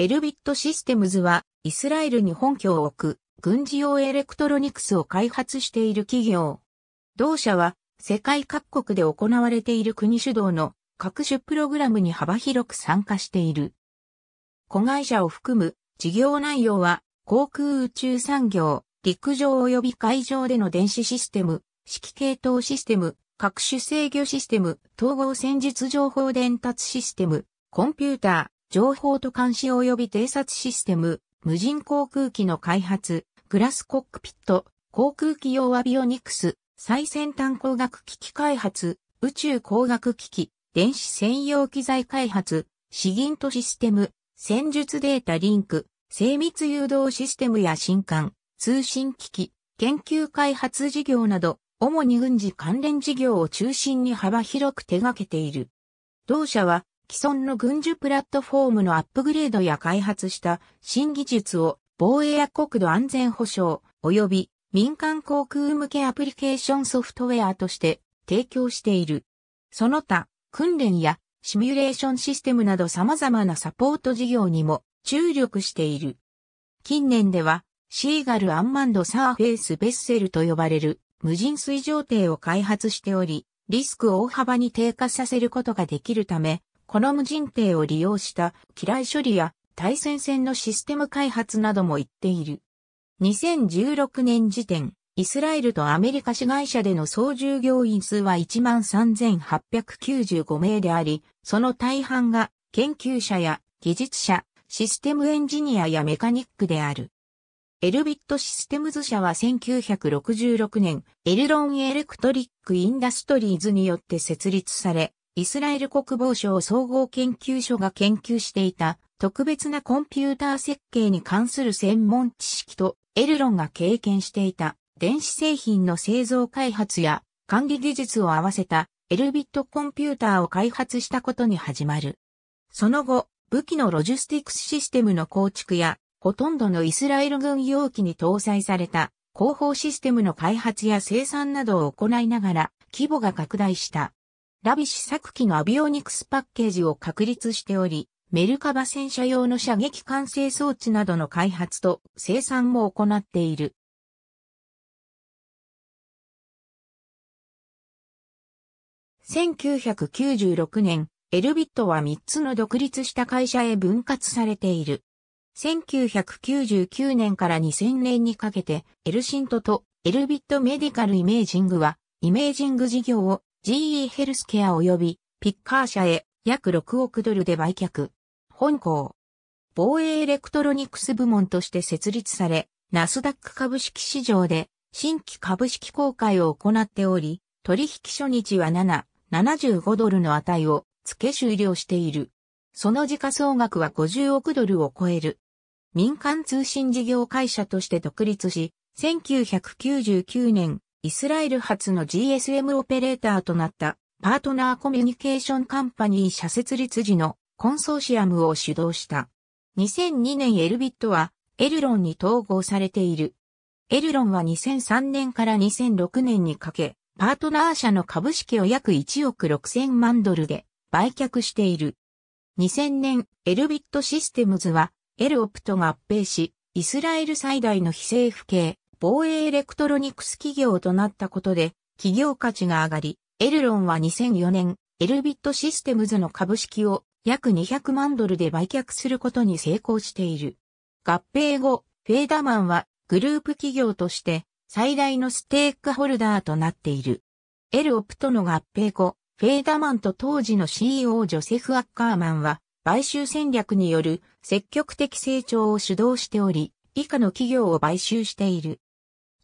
エルビットシステムズは、イスラエルに本拠を置く、軍事用エレクトロニクスを開発している企業。同社は、世界各国で行われている国主導の各種プログラムに幅広く参加している。子会社を含む事業内容は、航空宇宙産業、陸上及び海上での電子システム、指揮系統システム、各種制御システム、統合戦術情報伝達システム、コンピューター、情報と監視及び偵察システム、無人航空機の開発、グラスコックピット、航空機用アビオニクス、最先端工学機器開発、宇宙工学機器、電子専用機材開発、資源とシステム、戦術データリンク、精密誘導システムや新刊、通信機器、研究開発事業など、主に軍事関連事業を中心に幅広く手掛けている。同社は既存の軍需プラットフォームのアップグレードや開発した新技術を防衛や国土安全保障及び民間航空向けアプリケーションソフトウェアとして提供している。その他、訓練やシミュレーションシステムなど様々なサポート事業にも注力している。近年では、シーガル・アンマンド・サーフェイス・ベッセルと呼ばれる無人水上艇を開発しており、リスクを大幅に低下させることができるため、コのム人定を利用した機雷処理や対戦線のシステム開発なども言っている。2016年時点、イスラエルとアメリカ市会社での総従業員数は13,895名であり、その大半が研究者や技術者、システムエンジニアやメカニックである。エルビットシステムズ社は1966年、エルロンエレクトリックインダストリーズによって設立され、イスラエル国防省総合研究所が研究していた特別なコンピューター設計に関する専門知識とエルロンが経験していた電子製品の製造開発や管理技術を合わせたエルビットコンピューターを開発したことに始まる。その後、武器のロジスティクスシステムの構築や、ほとんどのイスラエル軍用機に搭載された広報システムの開発や生産などを行いながら規模が拡大した。ラビシ作機のアビオニクスパッケージを確立しており、メルカバ戦車用の射撃管制装置などの開発と生産も行っている。1996年、エルビットは3つの独立した会社へ分割されている。1999年から2000年にかけて、エルシントとエルビットメディカルイメージングは、イメージング事業を GE ヘルスケア及びピッカー社へ約6億ドルで売却。本校。防衛エレクトロニクス部門として設立され、ナスダック株式市場で新規株式公開を行っており、取引初日は7、75ドルの値を付け終了している。その時価総額は50億ドルを超える。民間通信事業会社として独立し、1999年イスラエル発の GSM オペレーターとなったパートナーコミュニケーションカンパニー社設立時のコンソーシアムを主導した。2002年エルビットはエルロンに統合されている。エルロンは2003年から2006年にかけ、パートナー社の株式を約1億6000万ドルで売却している。2000年、エルビットシステムズはエルオプトが合併し、イスラエル最大の非政府系防衛エレクトロニクス企業となったことで、企業価値が上がり、エルロンは2004年、エルビットシステムズの株式を約200万ドルで売却することに成功している。合併後、フェーダマンはグループ企業として最大のステークホルダーとなっている。エルオプとの合併後、フェーダマンと当時の CEO ジョセフ・アッカーマンは、買収戦略による積極的成長を主導しており、以下の企業を買収している。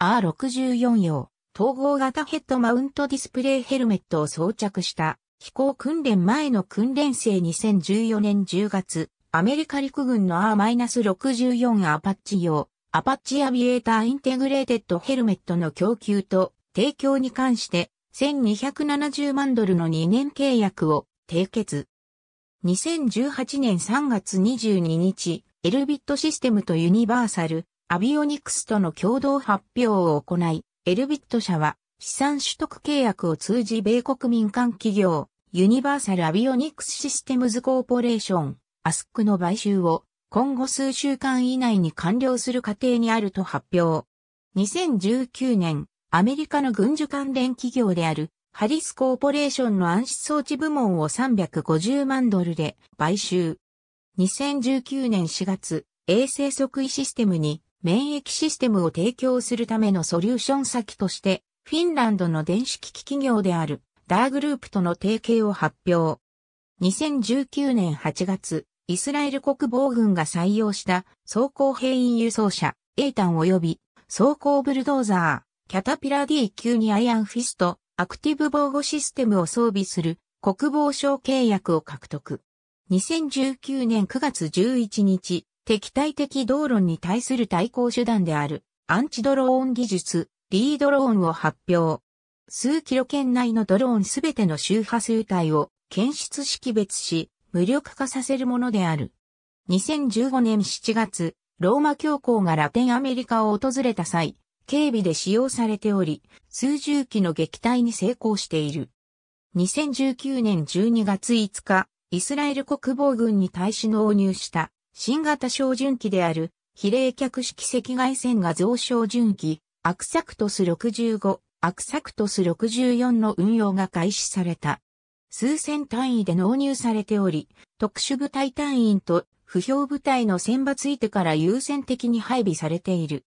R64 用統合型ヘッドマウントディスプレイヘルメットを装着した飛行訓練前の訓練生2014年10月、アメリカ陸軍の R-64 アパッチ用アパッチアビエーターインテグレーテッドヘルメットの供給と提供に関して1270万ドルの2年契約を締結。2018年3月22日、エルビットシステムとユニバーサル、アビオニクスとの共同発表を行い、エルビット社は資産取得契約を通じ米国民間企業、ユニバーサル・アビオニクス・システムズ・コーポレーション、アスクの買収を今後数週間以内に完了する過程にあると発表。2019年、アメリカの軍需関連企業であるハリスコーポレーションの暗視装置部門を350万ドルで買収。2019年4月、衛星測位システムに免疫システムを提供するためのソリューション先として、フィンランドの電子機器企業であるダーグループとの提携を発表。2019年8月、イスラエル国防軍が採用した装甲兵員輸送車、エータン及び装甲ブルドーザー、キャタピラ d 級にアイアンフィスト、アクティブ防護システムを装備する国防省契約を獲得。2019年9月11日、敵対的道路に対する対抗手段であるアンチドローン技術、リードローンを発表。数キロ圏内のドローンすべての周波数帯を検出識別し、無力化させるものである。2015年7月、ローマ教皇がラテンアメリカを訪れた際、警備で使用されており、数十機の撃退に成功している。2019年12月5日、イスラエル国防軍に対し納入した新型照準器である、比例客式赤外線画像照準器、アクサクトス65、アクサクトス64の運用が開始された。数千単位で納入されており、特殊部隊隊員と不評部隊の選抜いてから優先的に配備されている。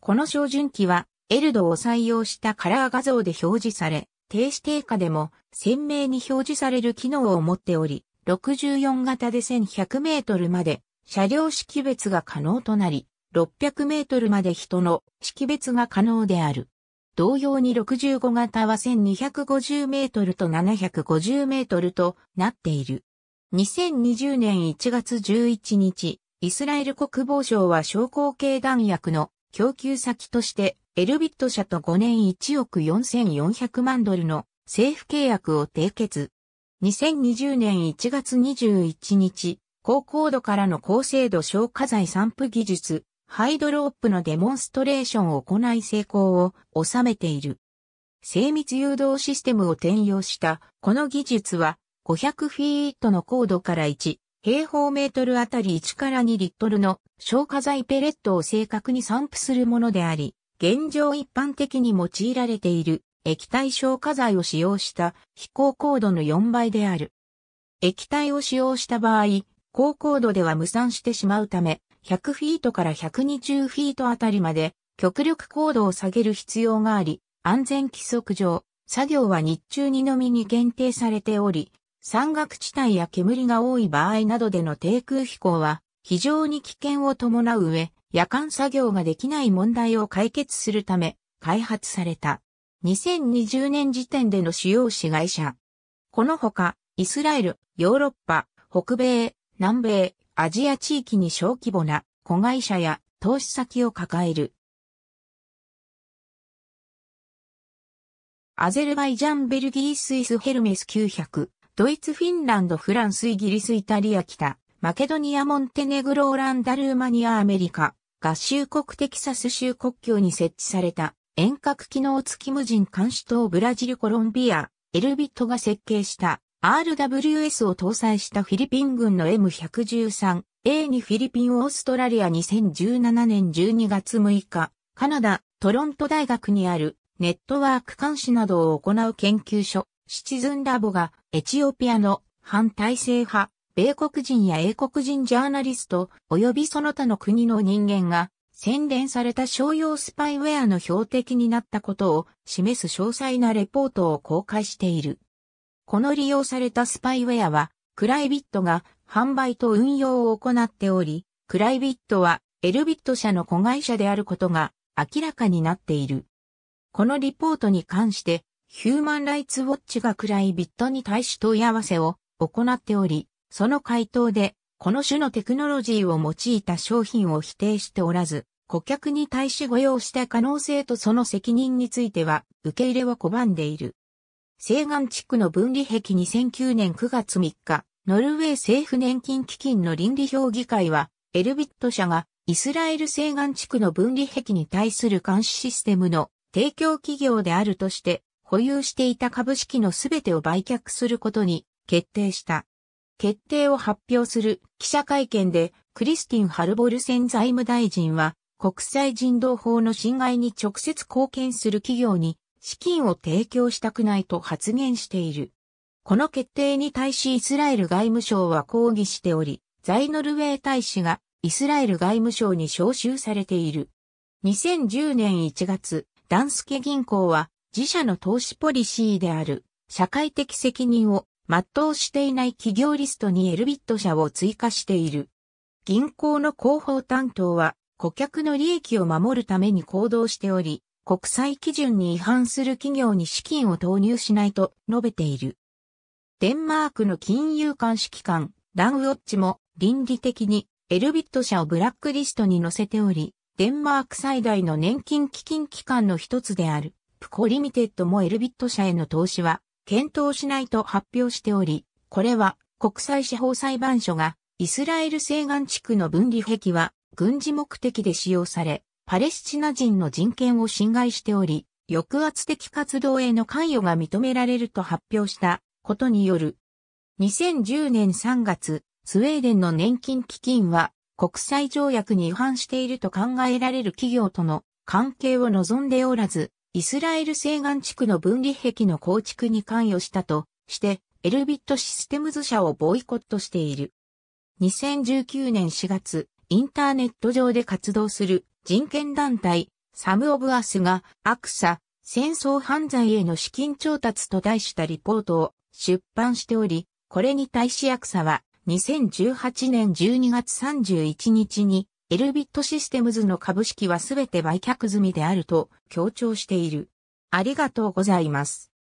この照準器は、エルドを採用したカラー画像で表示され、低止。定下でも鮮明に表示される機能を持っており、64型で1100メートルまで車両識別が可能となり、600メートルまで人の識別が可能である。同様に65型は1250メートルと750メートルとなっている。2020年1月11日、イスラエル国防省は昇降系弾薬の供給先として、エルビット社と5年1億4400万ドルの政府契約を締結。2020年1月21日、高高度からの高精度消火剤散布技術、ハイドロープのデモンストレーションを行い成功を収めている。精密誘導システムを転用したこの技術は500フィートの高度から1平方メートルあたり1から2リットルの消火剤ペレットを正確に散布するものであり、現状一般的に用いられている液体消火剤を使用した飛行高度の4倍である。液体を使用した場合、高高度では無産してしまうため、100フィートから120フィートあたりまで極力高度を下げる必要があり、安全規則上、作業は日中にのみに限定されており、山岳地帯や煙が多い場合などでの低空飛行は非常に危険を伴う上、夜間作業ができない問題を解決するため開発された。2020年時点での主要市会社。このほか、イスラエル、ヨーロッパ、北米、南米、アジア地域に小規模な子会社や投資先を抱える。アゼルバイジャン、ベルギー、スイス、ヘルメス900、ドイツ、フィンランド、フランス、イギリス、イタリア、北、マケドニア、モンテネグロ、オランダ、ルーマニア、アメリカ、合衆国テキサス州国境に設置された遠隔機能付き無人監視塔ブラジルコロンビア、エルビットが設計した RWS を搭載したフィリピン軍の M113A にフィリピンオーストラリア2017年12月6日、カナダ、トロント大学にあるネットワーク監視などを行う研究所、シチズンラボがエチオピアの反体制派、米国人や英国人ジャーナリスト及びその他の国の人間が洗練された商用スパイウェアの標的になったことを示す詳細なレポートを公開している。この利用されたスパイウェアは、クライビットが販売と運用を行っており、クライビットはエルビット社の子会社であることが明らかになっている。このリポートに関して、ヒューマンライツウォッチがクライビットに対し問い合わせを行っており、その回答で、この種のテクノロジーを用いた商品を否定しておらず、顧客に対しご用した可能性とその責任については受け入れを拒んでいる。西岸地区の分離壁2009年9月3日、ノルウェー政府年金基金の倫理評議会は、エルビット社がイスラエル西岸地区の分離壁に対する監視システムの提供企業であるとして、保有していた株式のすべてを売却することに決定した。決定を発表する記者会見で、クリスティン・ハルボルセン財務大臣は、国際人道法の侵害に直接貢献する企業に資金を提供したくないと発言している。この決定に対しイスラエル外務省は抗議しており、在ノルウェー大使がイスラエル外務省に招集されている。2010年1月、ダンスケ銀行は自社の投資ポリシーである社会的責任を全うしていない企業リストにエルビット社を追加している。銀行の広報担当は顧客の利益を守るために行動しており、国際基準に違反する企業に資金を投入しないと述べている。デンマークの金融監視機関、ランウォッチも倫理的にエルビット社をブラックリストに載せており、デンマーク最大の年金基金機関の一つである、プコリミテッドもエルビット社への投資は検討しないと発表しており、これは国際司法裁判所がイスラエル西岸地区の分離壁は軍事目的で使用され、パレスチナ人の人権を侵害しており、抑圧的活動への関与が認められると発表したことによる。2010年3月、スウェーデンの年金基金は国際条約に違反していると考えられる企業との関係を望んでおらず、イスラエル西岸地区の分離壁の構築に関与したとして、エルビットシステムズ社をボイコットしている。2019年4月、インターネット上で活動する人権団体、サム・オブ・アスが、アクサ、戦争犯罪への資金調達と題したリポートを出版しており、これに対しアクサは、2018年12月31日に、エルビットシステムズの株式はすべて売却済みであると強調している。ありがとうございます。